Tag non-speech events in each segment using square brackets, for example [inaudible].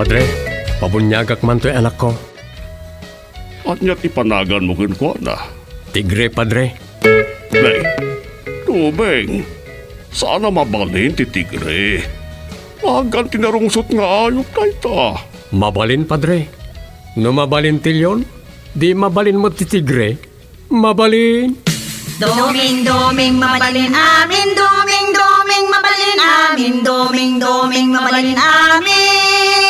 Padre, pabunyagak man to'y anak ko. At niya ti panagan mo kin ko na. Tigre, Padre. Beng, tubeng, sana mabalin ti tigre. Agan tinarungsot nga ayok tayo ta. Mabalin, Padre. No mabalin tilyon, di mabalin mo ti tigre. Mabalin. Doming, doming, mabalin amin, doming, doming, mabalin amin, doming, doming, mabalin amin.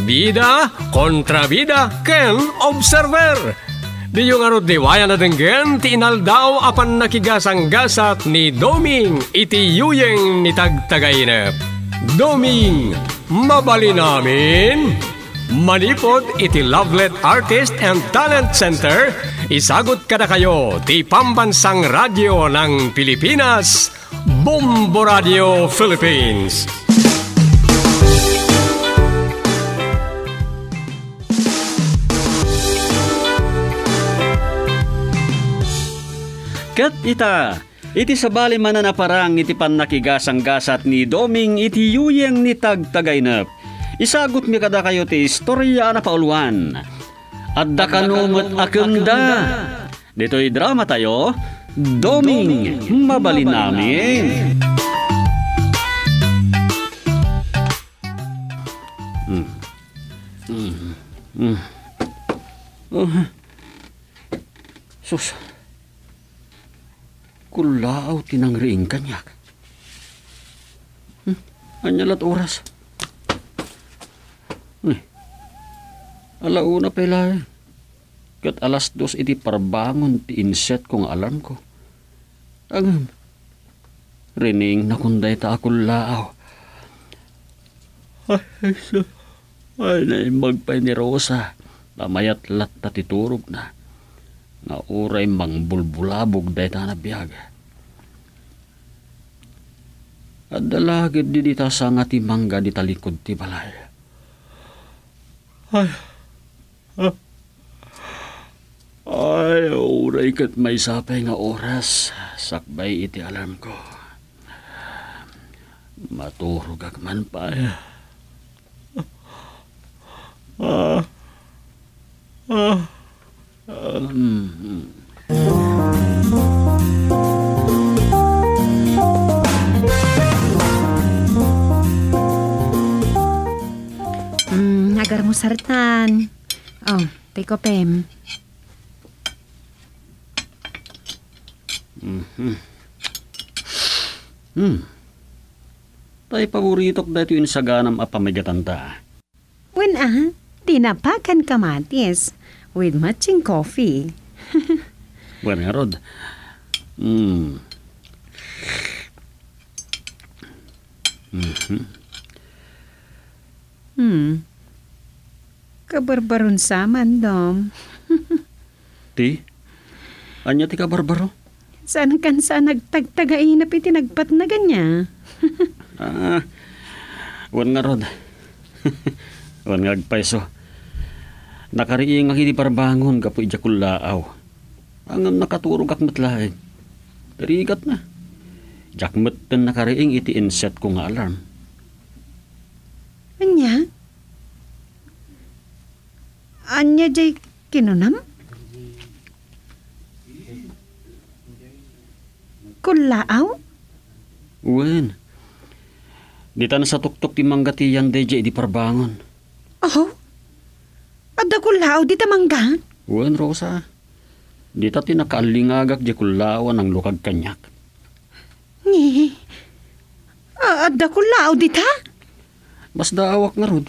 Bida kontra bida ken observer. Diyong arod ni Wayan na denggen, tiinal daw apan nakigasang-gasat ni Doming iti yuyeng ni tagtagainep. Doming, mabali namin! Manipod iti Lovelet Artist and Talent Center, isagot ka na kayo ti Pambansang Radyo ng Pilipinas, Bombo Radio Philippines. Kat ita, iti sabali mananaparang iti panakigasang gasat ni Doming iti yuyeng ni tagtagaynap. Isagot mi kada kayo ti istorya na pauluan. At dakanumot akunda. Dito'y drama tayo, Doming, Doming mabali namin. Hmm. Hmm. Hmm. Uh. Sus. Kulaaw tinangriing kanyak. Hmm, anyalat oras. Hmm. Alauna pala eh. Kat alas dos iti parbangon ti inset kong alarm ko. Ang Rining nakunday ta akong laaw. Ay, ay, ay, magpay ni Rosa. Tamayat lat na titurog na na uray mangbulbulabog day tanabiyag. At dalagid di dita sa nga ti mangga di talikod ti balay. Ay, ah, ay, uray kat may sapay nga oras, sakbay iti alam ko. Maturog man pa. Ah, ah. sartan. Oh, teko pem. Mhm. Mm-hmm. Hmm. Tay paboritok dito in saganam apamigatan ta. When ah, tinapakan kamatis with matching coffee. bueno, [laughs] nga, Rod. Mm. Mm-hmm. hmm Kabarbaron saman, Dom. [laughs] ti? Anya ti kabarbaro? Saan kan sa nagtagtagainap iti nagpat na ganya? [laughs] ah, wan nga rod. [laughs] wan nga agpaiso. Nakariing nga hindi parbangon kapo ijakulaaw. Angam nakaturong kak matlaing. Tarigat na. Jakmat nakariing iti inset ko nga alarm. अन्य जै किनुनम Kulaaw? Uwen. Dita na sa tuktok ti manggati yan day di parbangon. Oh? Adda kulaaw dita mangga? Uwen, Rosa. Dita ti nakaalingagak di kulaawan ang lukag kanyak. Ni. Adda kulaaw dita? Mas daawak na rod.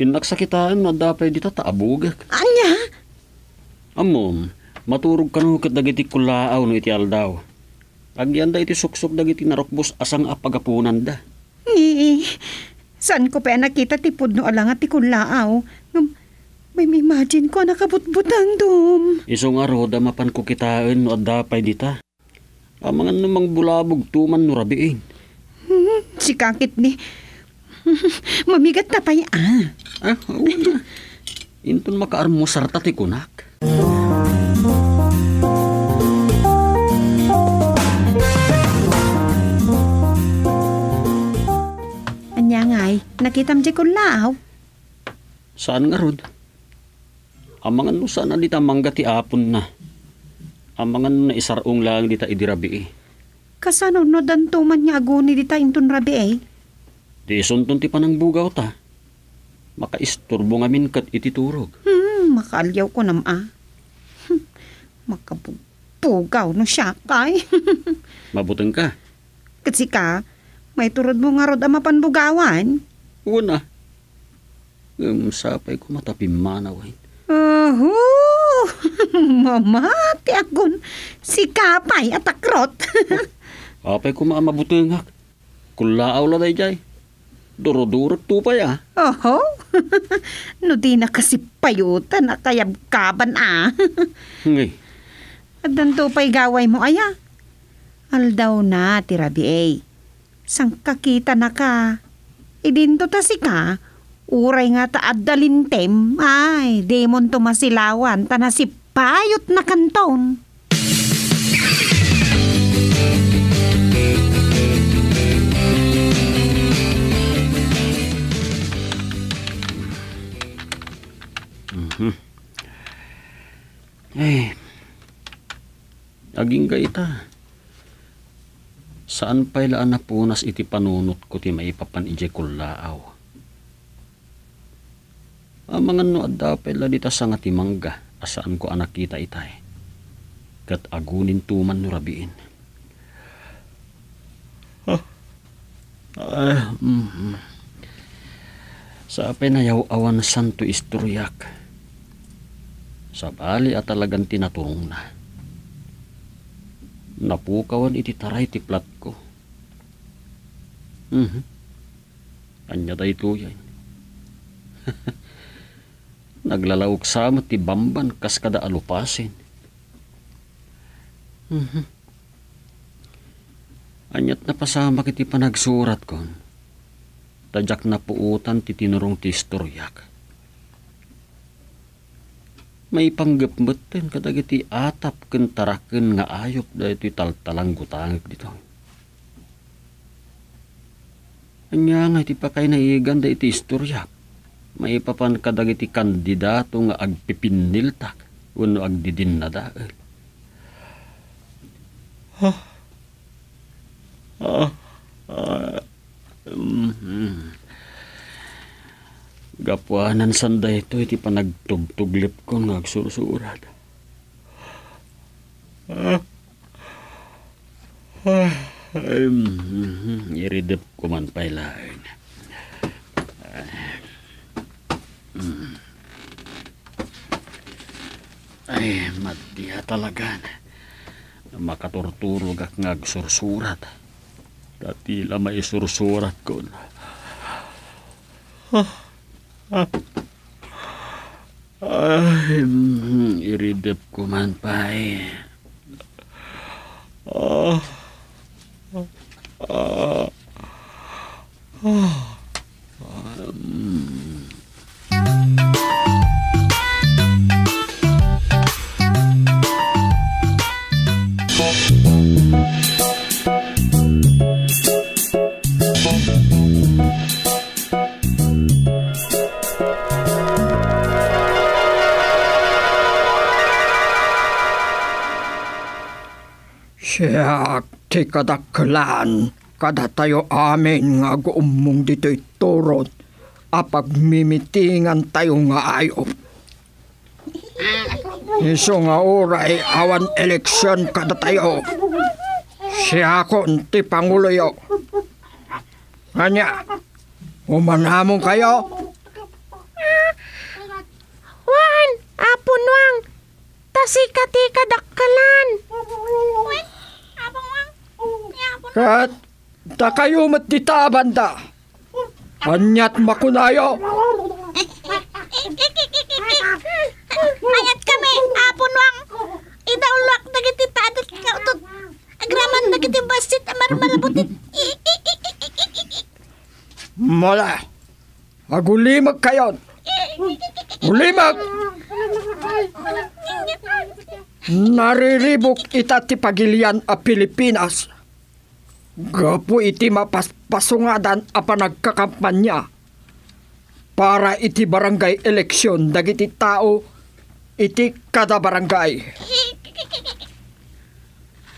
Inaksakitaan na dapat dito taabugak. Anya? Amom, maturog ka nukat dagiti kulaaw no iti aldaw. Agyan da iti suksok dagiti narokbos asang apagapunan da. Ni, saan ko pa nakita ti pudno alang at ti kulaaw? May imagine ko nakabutbutang dum. Isong aro da mapan ko kitaan no adapay dita. Amangan namang bulabog tuman no rabiin. Eh. Hmm, si kakit ni, [laughs] Mamigat na payaan. Ah. ah, oo na. Inton makaarmusar tati kunak. Anya ngay, nakitam di kun laaw. Saan nga rod? Amangan no saan na dita manggati apon na. Amangan na isarong lang dita idirabi eh. Kasano no dantuman niya aguni dita inton rabi eh? Ti suntun ti panang bugaw ta. Makaisturbo ngamin kat ititurog. Hmm, makaalyaw ko nam ah. Hmm, Makabugaw no siya kay. [laughs] Mabutang ka. Kasi ka, may turod mo nga rod ang mapanbugawan. Una. Um, sapay ko matapim manawain. Eh. Aho! Uh, [laughs] Mamati agon. Si kapay atakrot. [laughs] apay ko maamabutang hak. Kulaaw la day jay. Durudurot to pa ya. Ah. Oho? [laughs] no di na kasi payuta na kayabkaban ah. [laughs] Ngay. At danto pa'y gaway mo aya. Aldaw na, tirabi eh. Sang kakita na ka. Idinto ta si ka. Uray nga ta addalintem. Ay, demon to masilawan. Ta Tanasip payot na kanton. Hmm. Eh, aging gaita. Saan pailaan na punas iti panunot ko ti maipapan ije kullaaw. Amangan no adda paila dita sa nga timangga asaan ko anakita itay. Eh? Kat agunin tuman no rabiin. Huh? Ah, mm -hmm. Sa apay na yaw awan santo istoryak sa bali at ah, talagang tinaturong na. Napukawan iti taray ti plat ko. Mm -hmm. Anya day tuyan. [laughs] Naglalaok sama ti bamban kas kada alupasin. Mm -hmm. Anyat napasama kiti panagsurat kon. Tadyak na puutan ti tinurong ti istoryak may panggapmat pen kadag iti atap kentaraken nga ayok da iti taltalang gutangik dito. Anya nga iti pakay naigan da iti istoryak. May papan kadag iti kandidato nga agpipiniltak uno agdidin na Ha? Ah. Ah. Ah. Mm-hmm. Gapuanan sanday ito iti panagtugtuglip ko nga agsursuran. Ah. Ah. Um, mm-hmm, iridip ko man pailain. Ay, mm-hmm. matiya talaga na. Makaturturo gak ngagsursurat. Datila maisursurat ko na. Ah. Ay, iridap ko man, pa eh. ah, ah, ah, um. Yak, ti kadaklan, kada tayo amin nga guumong dito'y turot, apag mimitingan tayo nga ayop. Iso nga oray awan eleksyon kada tayo. Siya ko ti Pangulo yo. Anya, umanamon kayo? Wan, apunuang, tasika-tika dakkalan. Wan, Kat, takayumat dita banda. Anyat makunayo. Ayat kami, apon wang. Idaulak na kiti tadat ka utot. Agraman na kiti basit amar malabutit. Mala, agulimag kayon. Ulimag! Nariribok itatipagilian a Pilipinas. Gapo iti mapaspasungadan a panagkakampanya para iti barangay eleksyon dagiti tao iti kada barangay.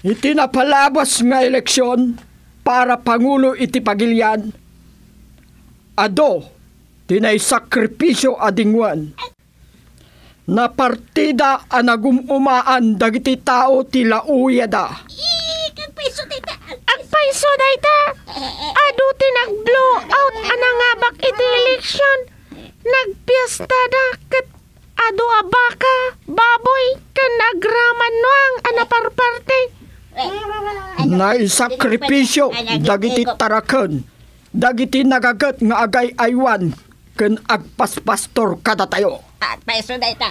Iti napalabas nga eleksyon para pangulo iti pagilyan. Ado, tinay sakripisyo adingwan. Na partida ang dagiti tao tila uyada. da Kaso dayta, adutin blow out anangabak iti election. Nagpiesta na kat adu abaka, baboy, kan nagraman no ang anaparparte. Naisakripisyo, dagiti taraken dagiti nagaget nga agay aywan, ken agpaspastor kada tayo. Peso ah, dayta.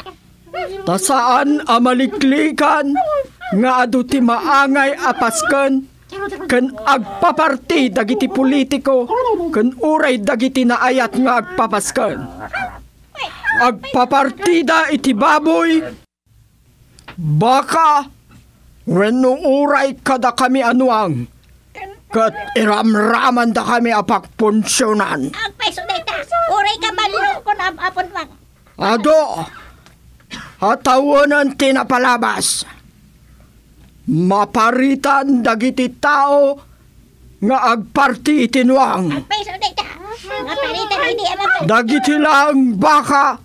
Tasaan amaliklikan nga adu ti maangay apasken Kan agpaparti dagiti politiko, kan uray dagiti naayat nga agpapaskan. Agpapartida iti baboy, baka, wenno uray kada kami anuang, kat iramraman da kami apakpunsyonan. Agpaiso deta, uray ka balong na apon wag. Ado, hatawanan tinapalabas maparitan dagiti tao nga agparti itinuang. Dagiti lang baka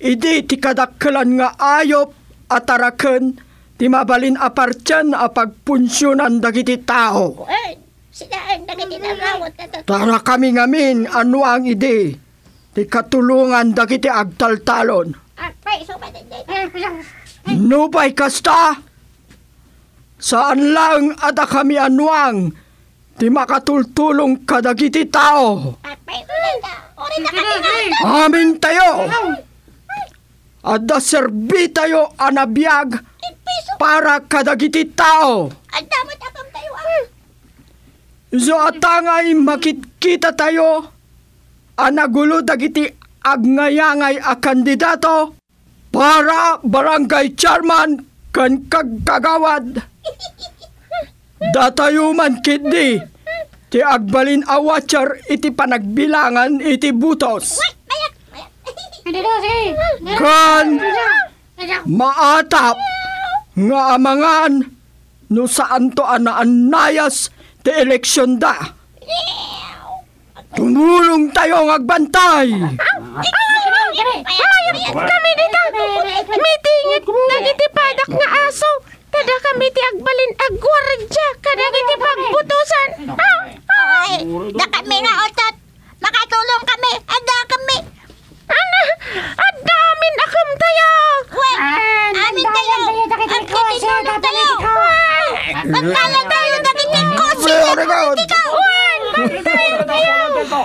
idi ti kadakkelan nga ayop at araken ti mabalin apartyan a pagpunsyonan dagiti tao. Tara kami ngamin ano ang idi ti katulungan dagiti agtaltalon. Eh, eh, eh. Nubay kasta? Saan lang ada kami anuang, di makatultulong kadagiti tao. Ah, Amin tayo. Ada serbi tayo anabiyag para kadagiti tao. Ah. So atangay makitkita tayo anagulo dagiti agnayangay a kandidato para barangay chairman kan kagkagawad. Datayo man kiddi, ti agbalin a watcher iti panagbilangan iti butos. kan maatap nga amangan no saan to anaan nayas ti eleksyon da. Tumulong tayo tayong agbantay! Mayroon kami dito! Mitingit nagitipadak na aso! Kada kami ti agbalin agwardya kada iti pagbutusan! Ay! Da kami nga otot! Makatulong kami! Ada kami! Ano? Adamin akam tayo! Wait! Amin tayo! Ang kititulong tayo! Magkalat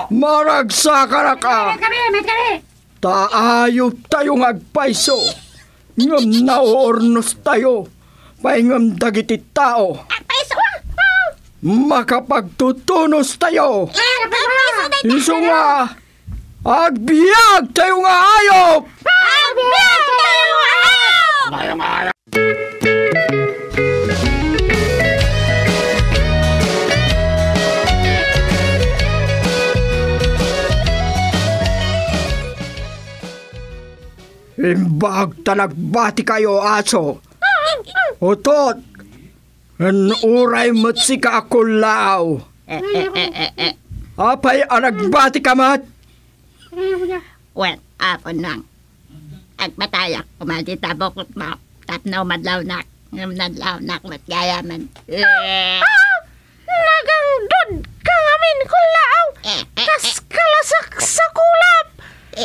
Marag sa karaka. Taayop tayo nga agpaiso. Ngam naornos tayo. Paingam dagiti tao. Agpaiso? Makapagtutunos tayo. Iso nga. Agbiag tayo nga ayop. Agbiag tayo nga ayop. Imbag tanagbati kayo, aso. Otot, an uray matsika ako laaw. Apay anagbati ka mat. Well, ako nang. At mataya, kumadi tabok mo. Tapno madlaw nak. Nadlaw nak matgayaman. Nagangdod ka ngamin ko laaw. Kas eh, eh, eh. kalasak sa kulap.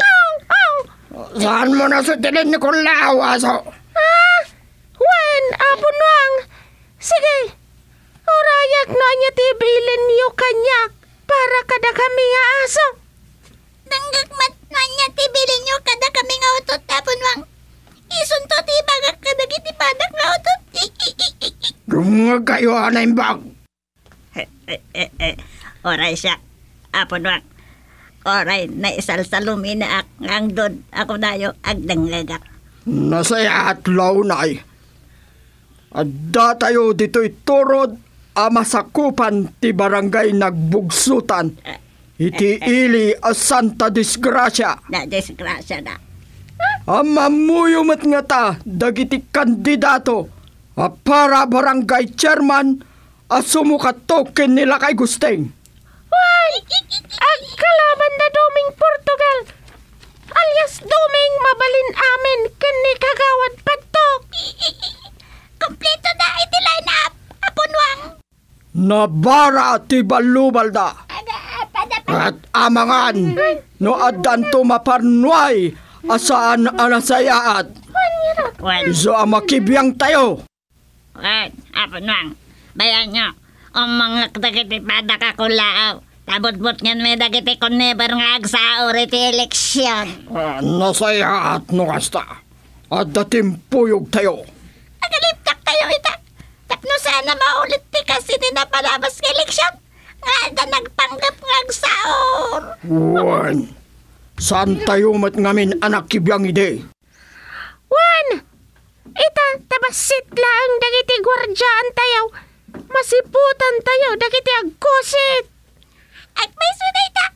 Aw, aw. Saan mo na sa tilid ni kong laawaso? Ah, wen, apo noang. Sige, orayak no niya tibilin niyo kanyak para kada kami nga aso. Nanggagmat na niya tibilin niyo kada kami nga utot tapon wang. Isunto ti bagak kada gitipadak nga utot. Dungag kayo anay bag. Eh, eh, eh, Oray siya, apo noang. Oray, naisalsalumi na ak, ang dod, ako na yo dayo, agdanggagak. Nasaya at launay. At tayo dito'y turod, ama sakupan ti barangay nagbugsutan. Itiili eh, eh, eh. a santa disgrasya. Na disgrasya na. Ama muyumat nga ta, dagiti kandidato, a para barangay chairman, a sumukat token nila kay Gusteng. Israel ag kalaban da doming Portugal. Alias doming mabalin amin kani kagawad patok. [laughs] Kompleto na iti line up, apunwang. Nabara ti balubal da. At amangan no adan maparnuay asaan anasayaat. Iso ang makibiyang tayo. At apunwang, bayan nyo, ang mga kagitipada kakulaaw. Pabot-bot ngan may dagiti kon never nga agsaor iti eleksyon. Uh, ah, nasaya at nungasta. At dating puyog tayo. Agaliptak tayo ita. Tapno sana maulit ti kasi ni napalabas ng eleksyon. Nga da nagpanggap ng agsaor. Wan, saan tayo mat ngamin anak kibyang ide? Wan, ita tabasit lang dagiti gwardyan tayo. Masiputan tayo dagiti agkusit. At may sunayta,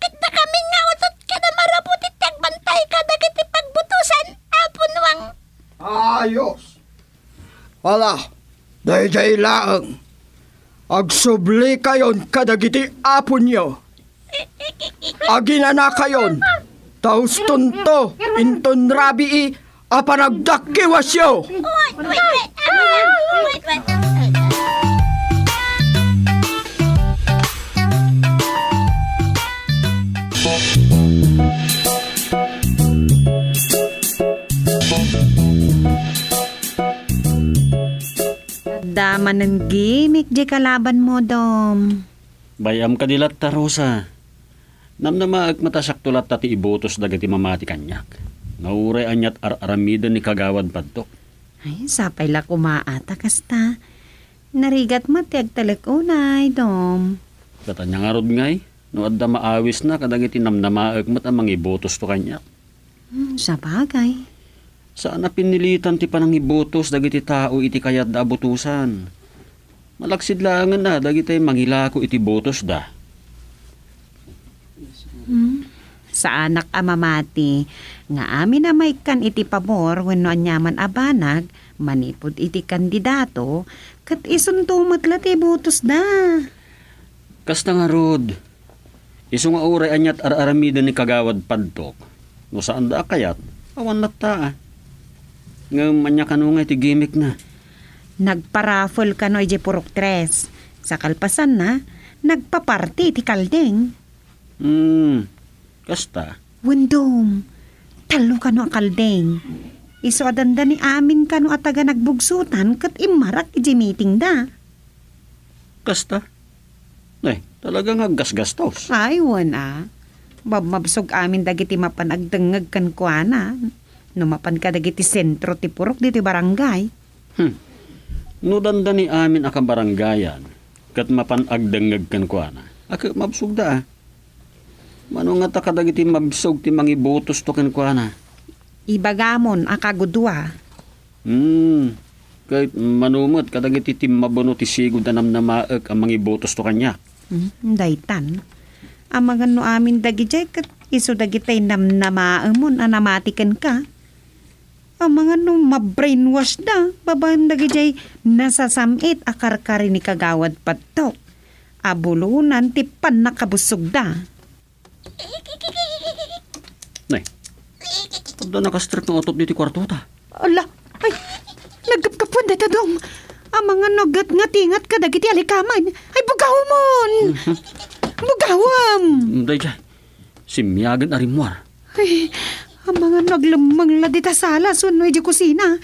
kit na kami nga utot ka na marabutit bantay ka na kiti pagbutusan, apunwang. Ayos. Wala, dayjay laang. Agsubli kayon kadagiti apon nyo. Aginana kayon. Taus tunto, inton rabi i, apanagdakiwas yo. Wait, wait, wait. wait, wait, wait. Daman ng gimmick di kalaban mo, Dom. Bayam kadilat Tarosa. Namnama Namnamaag matasak tulat tati ibutos dagati mamati kanyak. Nauray anyat ar-aramida ni kagawad padtok. Ay, sapay la kumaata kasta. Narigat matiag unay, Dom. Katanya nga rod ngay, no adda maawis na kadagiti namnamaag mat amang ibotos to kanyak. Hmm, sa bagay. Saan na pinilitan ti panangibutos dagiti tao iti kayat da abutusan? Malaksid langan na dagiti mangilako iti botos da. Hmm. Sa anak amamati, nga amin na may iti pabor wenno anyaman abanag, manipod iti kandidato, kat isundo matlat ti botos da. Kasta nga Rod, iso nga uray anyat ar-aramida ni kagawad padtok, no saan da kayat, awan nata ah. Nga manya kanu nga iti gimmick na. Nagparafol kanoy di purok tres. Sa kalpasan na, nagpaparty ti kalding. Hmm, kasta? Wendom, talo kano ang kalding. Iso adanda ni amin kano ataga nagbugsutan kat imarak iji meeting da. Kasta? Nay, eh, talaga nga gasgastos. Ay, wana. Babmabsog amin dagiti mapanagdangag kan kuana. Numapan ka dagiti sentro ti purok diti barangay. Hmm. No ni amin akang barangayan, kat mapanagdangag kan ko ana. Ako mabsog da ah. Manong nga kadagiti mabsog ti mangi botos to kan ko ana. Ibagamon akagudwa. Hmm. Kahit manumot kadagiti ti mabuno ti sigod na maek ang mangi botos to kanya. Hmm. Daitan. Amagan no amin dagiti kat iso dagitay namnamaamon anamatikan ka ang mga no mabrainwash da babandag jay nasasamit akarkari ni kagawad patok. Abulunan ti pan nakabusog da. Nay, kada nakastrip ng otop dito kwarto ta. Ala, ay, nagkapkapon dito dong. Ang mga nogat nga tingat ka dagiti alikaman. Ay, bugawamon! Mhm. Bugawam! Dayjay, simyagan arimwar. Ay, ang mga naglamang la dita sala sunno di kusina.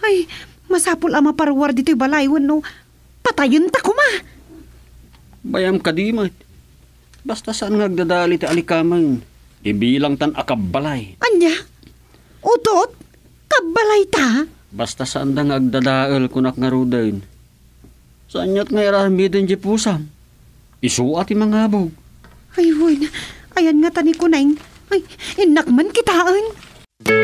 Ay, masapul ama parwar dito balaywan no. Patayon ta kuma. Bayam kadimat. Basta saan nagdadali ti alikaman. Ibilang tan akabalay. Anya? Utot? Kabalay ta? Basta saan da nagdadaal kunak nga rudayn. Saan ya't nga iramidin di pusam? Isuat ti mga abog. Ay, woy Ayan nga tani kunaing. Ay, inak man kitaan. Ano ah. ah,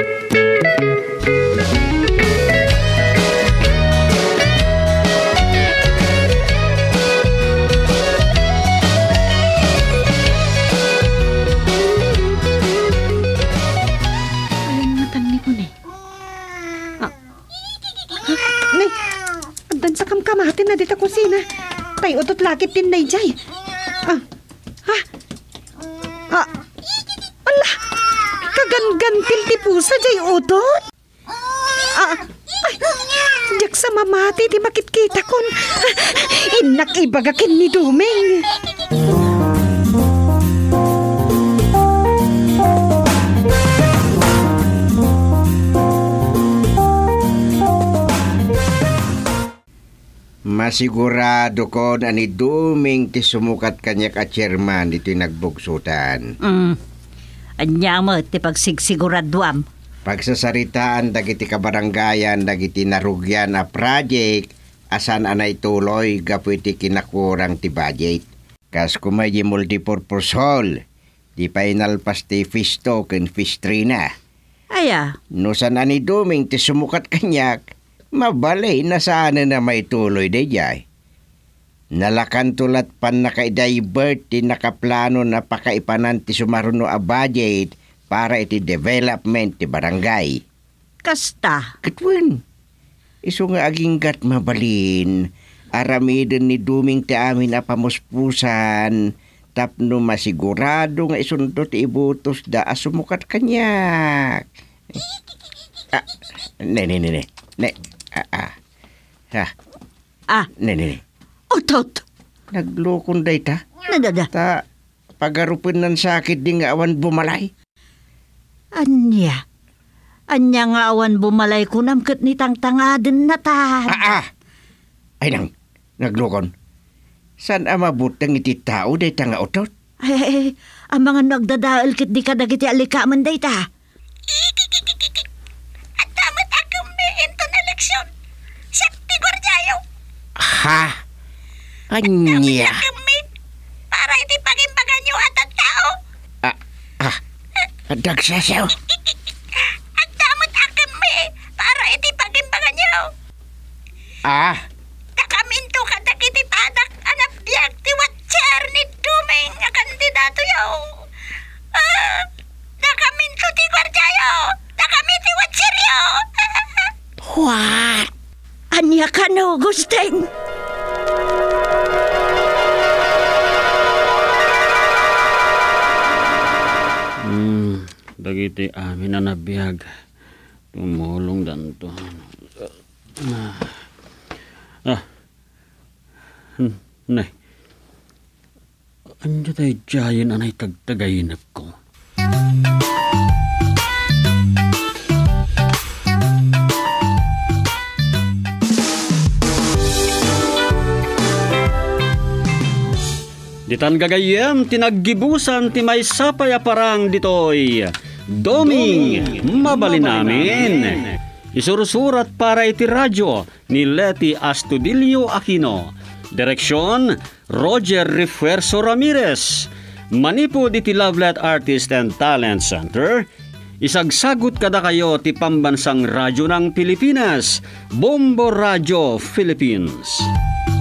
Dan sa kamkamatin na dita kusina. Tay, otot lakit tin na jay. Ah, Unsa jay udot? Ah, Jak ah, sa mamati di makitkita kon. Ah, Inak ibagakin ni Dumeng. Masigurado ko na ni Duming ti sumukat kanyak a chairman dito'y nagbugsutan. Mm. Anya mo, ti pagsigsiguradwam. Pagsasaritaan dagiti kabarangayan dagiti narugyan na project asan anay tuloy gapu iti kinakurang ti budget. Kas kumay di multipurpose hall, di final pas ti fisto ken fistrina. Aya. No san ani duming ti sumukat kanyak, mabalay na sana na may tuloy de jay. Nalakan tulat pan naka-divert di nakaplano na pakaipanan ti sumaruno a budget para iti development ti barangay. Kasta? Katwan. Isu nga aging gat mabalin. Aramidon ni Duming ti amin a pamuspusan. Tapno masigurado nga isundot ti ibutos da asumukat kanyak. ah, ne, ne, ne, ne. Ne, ah, ah. Ha. Ah. Ne, ne, ne. Utot. Naglokon day ta. Nadada. Ta, pagarupin ng sakit di nga awan bumalay. Anya. Anya nga awan bumalay ko namkat ni tangtangaden na ta. Ah, ah. Ay nang, naglokon. San ama amabutang iti tao day ta nga utot? Ay, ay, ay, ang mga nagdadaal kit di ka dagiti alika man day ta. At damat na leksyon. Sakti gwardiyayo. Ha? Anya. kami para iti pagimbagan nyo at at tao. Ah, ah, dagsasaw. At damot kami para iti pagimbagan nyo. Ah. Takaminto ka dakiti padak anak diak tiwat chair ni Dumeng na kandidato yo! Ah, takaminto ti gwardya yaw. Takaminto tiwat chair yaw. What? Anya ka no, Gusteng? dagiti amin na nabiyag tumulong danto ah, ah. nay ano tay jayan anay tagtagayinap ko Ditan gagayem, tinaggibusan, ti may sapay aparang ditoy. Doming! Mabali namin! Isurusurat para iti itiradyo ni Leti Astudillo Aquino. Direksyon, Roger Refuerzo Ramirez. Manipod iti Lovelet Artist and Talent Center. Isagsagot kada kayo ti pambansang radyo ng Pilipinas, Bombo Radio Philippines.